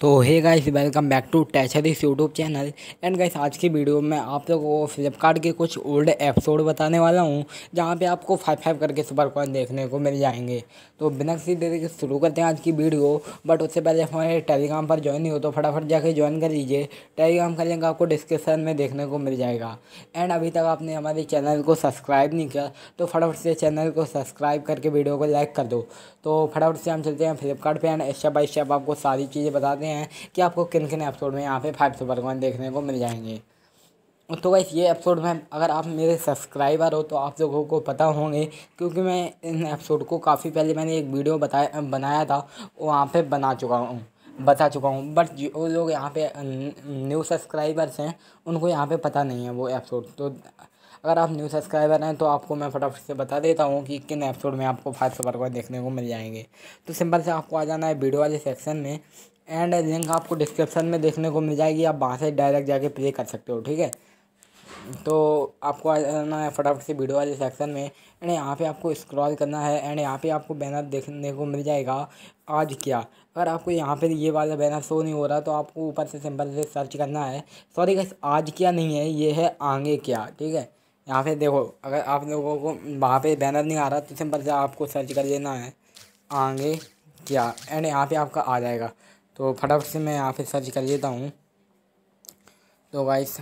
तो hey guys welcome back to टैचर इस यूट्यूब चैनल एंड गाइस आज की वीडियो में आप लोगों को फ्लिपकार्ट के कुछ ओल्ड एपिसोड बताने वाला हूँ जहाँ पे आपको फाइव फाइव करके सुपर कॉइन देखने को मिल जाएंगे तो बिना किसी देर के शुरू करते हैं आज की वीडियो बट उससे पहले हमारे टेलीग्राम पर ज्वाइन नहीं हो तो फटाफट जाके ज्वाइन कर लीजिए टेलीग्राम का लिंक आपको डिस्क्रिप्शन में देखने को मिल जाएगा एंड अभी तक आपने हमारे चैनल को सब्सक्राइब नहीं किया तो फटाफट से चैनल को सब्सक्राइब करके वीडियो को लाइक कर दो तो फटाफट से हम चलते हैं Flipkart and step by step आपको सारी चीज़ें बता दें सकते हैं कि आपको किन किन एपिसोड में यहाँ पे फाइव सुपर कॉइन देखने को मिल जाएंगे तो वैसे ये एपिसोड में अगर आप मेरे सब्सक्राइबर हो तो आप लोगों को पता होंगे क्योंकि मैं इन एपिसोड को काफ़ी पहले मैंने एक वीडियो बताया बनाया था वहाँ पे बना चुका हूँ बता चुका हूँ बट जो लोग यहाँ पे न्यू अं, सब्सक्राइबर्स हैं उनको यहाँ पे पता नहीं है वो एपिसोड तो अगर आप न्यू सब्सक्राइबर हैं तो आपको मैं फटाफट से बता देता हूँ कि किन एपिसोड में आपको फाइव सुपर कॉइन देखने को मिल जाएंगे तो सिंपल से आपको आ जाना है वीडियो वाले सेक्शन में एंड लिंक आपको डिस्क्रिप्शन में देखने को मिल जाएगी आप वहाँ से डायरेक्ट जाके प्ले कर सकते हो ठीक है तो आपको आ जाना है फटाफट से वीडियो वाले सेक्शन में एंड यहाँ पे आपको स्क्रॉल करना है एंड यहाँ पे आपको बैनर देखने को मिल जाएगा आज क्या अगर आपको यहाँ पे ये वाला बैनर शो नहीं हो रहा तो आपको ऊपर से सिंपल से सर्च करना है सॉरी गैस आज क्या नहीं है ये है आगे क्या ठीक है यहाँ पे देखो अगर आप लोगों को वहाँ पर बैनर नहीं आ रहा तो सिंपल से आपको सर्च कर लेना है आगे क्या एंड यहाँ पे आपका आ जाएगा तो फटाफट से मैं यहाँ पे सर्च कर लेता हूँ तो गाइस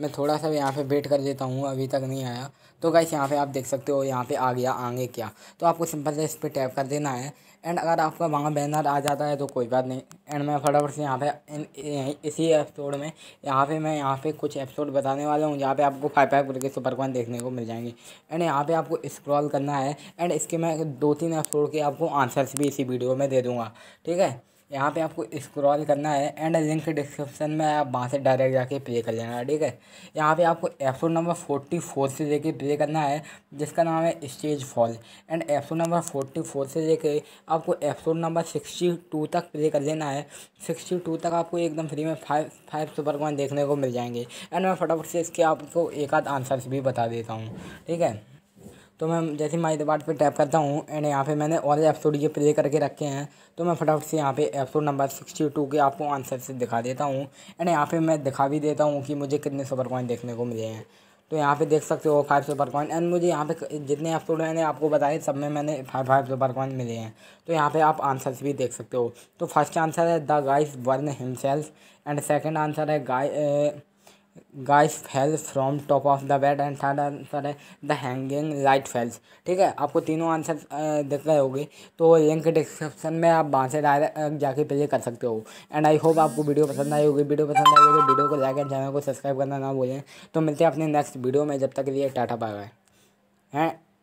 मैं थोड़ा सा यहाँ पे वेट कर लेता हूँ अभी तक नहीं आया तो गाइस यहाँ पे आप देख सकते हो यहाँ पे आ गया आगे क्या तो आपको सिंपल से इस पर टैप कर देना है एंड अगर आपका वहाँ बैनर आ जाता है तो कोई बात नहीं एंड मैं फटाफट से यहाँ पे इन, इसी एपिसोड में यहाँ पे मैं यहाँ पे कुछ एपिसोड बताने वाला हूँ जहाँ पे आपको फाइव फाइव करके सुपर कॉन देखने को मिल जाएंगे एंड यहाँ पे आपको स्क्रॉल करना है एंड इसके मैं दो तीन एपिसोड के आपको आंसर्स भी इसी वीडियो में दे दूँगा ठीक है यहाँ पे आपको स्क्रॉल करना है एंड लिंक डिस्क्रिप्शन में आप वहाँ से डायरेक्ट जाके प्ले कर लेना ठीक है यहाँ पे आपको एपिसोड नंबर फोर्टी फोर से लेके प्ले करना है जिसका नाम है stage fall and episode number forty four से लेके आपको एपिसोड नंबर सिक्सटी टू तक प्ले कर लेना है सिक्सटी टू तक आपको एकदम फ्री में फाइव फाइव सुपर कॉइन देखने को मिल जाएंगे एंड मैं फटाफट से इसके आपको एक आध आंसर्स भी बता देता हूँ ठीक है तो मैं जैसे माई दबाट पर टैप करता हूँ एंड यहाँ पे मैंने और एपिसोड ये प्ले करके रखे हैं तो मैं फटाफट से यहाँ पे एपिसोड नंबर सिक्सटी टू के आपको आंसर से दिखा देता हूँ एंड यहाँ पे मैं दिखा भी देता हूँ कि मुझे कितने सुपर कॉइन देखने को मिले हैं तो यहाँ पे देख सकते हो फाइव सुपर कॉइन एंड मुझे यहाँ पे जितने एपिसोड मैंने आपको बताए सब में मैंने फाइव फाइव सुपर कॉइन मिले हैं तो यहाँ पे आप आंसर्स भी देख सकते हो तो फर्स्ट आंसर है the guys burn himself and second answer है guy guys fell from top of the bed and third answer है द हैंगिंग लाइट फेल्स ठीक है आपको तीनों आंसर दिख रहे होंगे तो लिंक डिस्क्रिप्शन में आप वहाँ से डायरेक्ट जाके प्ले कर सकते हो एंड आई होप आपको वीडियो पसंद आई होगी वीडियो पसंद आई होगी तो वीडियो को लाइक एंड चैनल को सब्सक्राइब करना ना भूलें तो मिलते हैं अपने नेक्स्ट वीडियो में जब तक के लिए टाटा पाए हैं